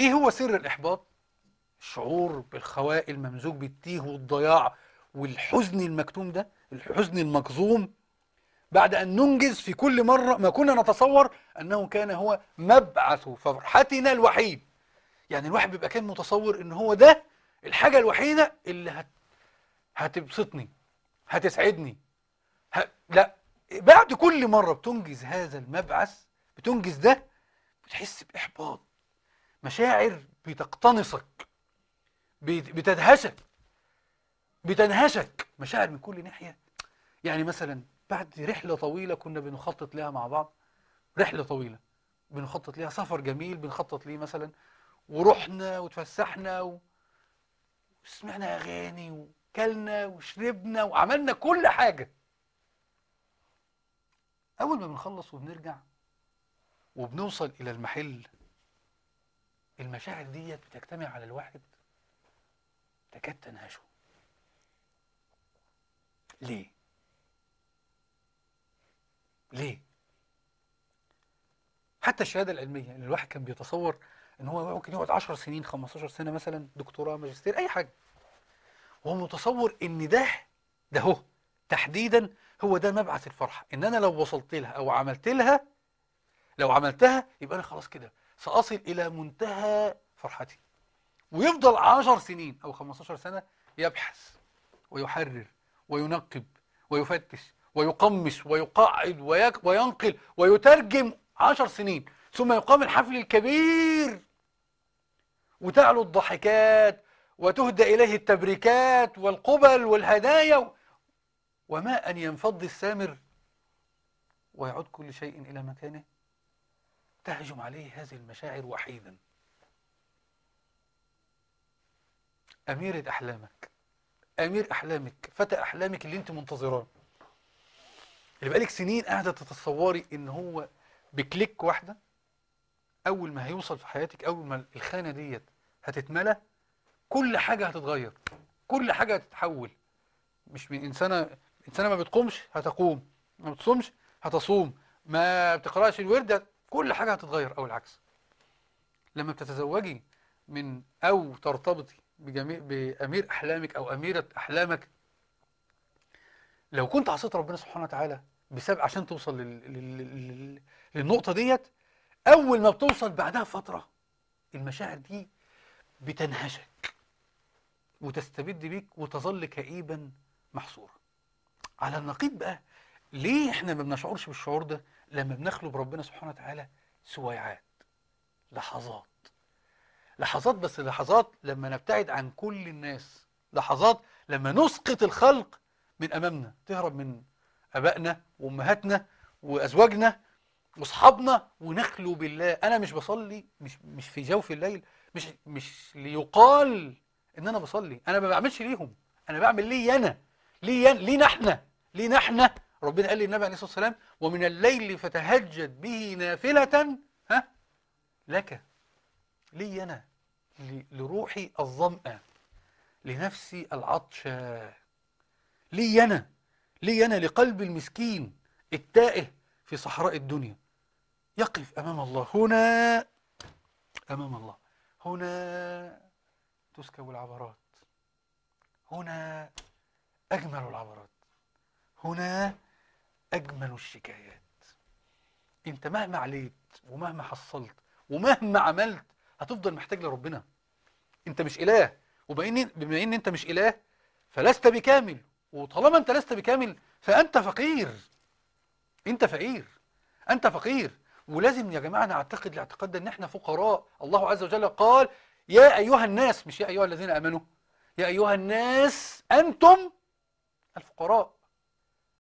ايه هو سر الاحباط شعور بالخواء الممزوج بالتيه والضياع والحزن المكتوم ده الحزن المكظوم بعد أن ننجز في كل مرة ما كنا نتصور أنه كان هو مبعث فرحتنا الوحيد يعني الواحد بيبقى كان متصور أن هو ده الحاجة الوحيدة اللي هت... هتبسطني هتسعدني ه... لا بعد كل مرة بتنجز هذا المبعث بتنجز ده بتحس بإحباط مشاعر بتقتنصك بتدهشك بتنهشك مشاعر من كل ناحية يعني مثلا بعد رحلة طويلة كنا بنخطط لها مع بعض رحلة طويلة بنخطط لها سفر جميل بنخطط ليه مثلا ورحنا وتفسحنا وسمعنا أغاني وكلنا وشربنا وعملنا كل حاجة أول ما بنخلص وبنرجع وبنوصل إلى المحل المشاعر ديت بتجتمع على الواحد تكاد تنهشه ليه ليه حتى الشهاده العلميه اللي يعني الواحد كان بيتصور ان هو ممكن يقعد 10 سنين 15 سنه مثلا دكتوراه ماجستير اي حاجه ومتصور متصور ان ده ده هو تحديدا هو ده مبعث الفرحه ان انا لو وصلت لها او عملت لها لو عملتها يبقى انا خلاص كده سأصل إلى منتهى فرحتي ويفضل عشر سنين أو 15 سنة يبحث ويحرر وينقب ويفتش ويقمص ويقعد وينقل ويترجم عشر سنين ثم يقام الحفل الكبير وتعلو الضحكات وتهدى إليه التبريكات والقبل والهدايا وما أن ينفض السامر ويعود كل شيء إلى مكانه تهجم عليه هذه المشاعر وحيدا أميرة أحلامك أمير أحلامك فتى أحلامك اللي أنت منتظراه اللي بقالك سنين قاعدة تتصوري إن هو بكليك واحدة أول ما هيوصل في حياتك أول ما الخانة ديت هتتملى كل حاجة هتتغير كل حاجة هتتحول مش من إنسانة إنسانة ما بتقومش هتقوم ما بتصومش هتصوم ما بتقرأش الوردة كل حاجة هتتغير أو العكس لما بتتزوجي من أو ترتبطي بجميع بأمير أحلامك أو أميرة أحلامك لو كنت عصيت ربنا سبحانه وتعالى بسبب عشان توصل لل... لل... للنقطة ديت أول ما بتوصل بعدها فترة المشاعر دي بتنهشك وتستبد بيك وتظل كئيبا محصورا على النقيض بقى ليه احنا ما بنشعرش بالشعور ده لما بنخلو بربنا سبحانه وتعالى سويعات لحظات لحظات بس لحظات لما نبتعد عن كل الناس لحظات لما نسقط الخلق من امامنا تهرب من ابائنا وامهاتنا وازواجنا واصحابنا ونخلو بالله انا مش بصلي مش مش في جوف الليل مش مش ليقال ان انا بصلي انا ما بعملش ليهم انا بعمل لي انا لي لينا احنا لينا احنا ربنا قال للنبي عليه الصلاة والسلام ومن الليل فتهجد به نافلة ها لك لي أنا لروحي الظمأ لنفسي العطشة لي أنا لي أنا لقلب المسكين التائه في صحراء الدنيا يقف أمام الله هنا أمام الله هنا تسكب العبرات هنا أجمل العبرات هنا أجمل الشكايات أنت مهما عليت ومهما حصلت ومهما عملت هتفضل محتاج لربنا أنت مش إله وبما إن أنت مش إله فلست بكامل وطالما أنت لست بكامل فأنت فقير أنت فقير أنت فقير ولازم يا جماعة نعتقد الاعتقاد ده إن إحنا فقراء الله عز وجل قال يا أيها الناس مش يا أيها الذين آمنوا يا أيها الناس أنتم الفقراء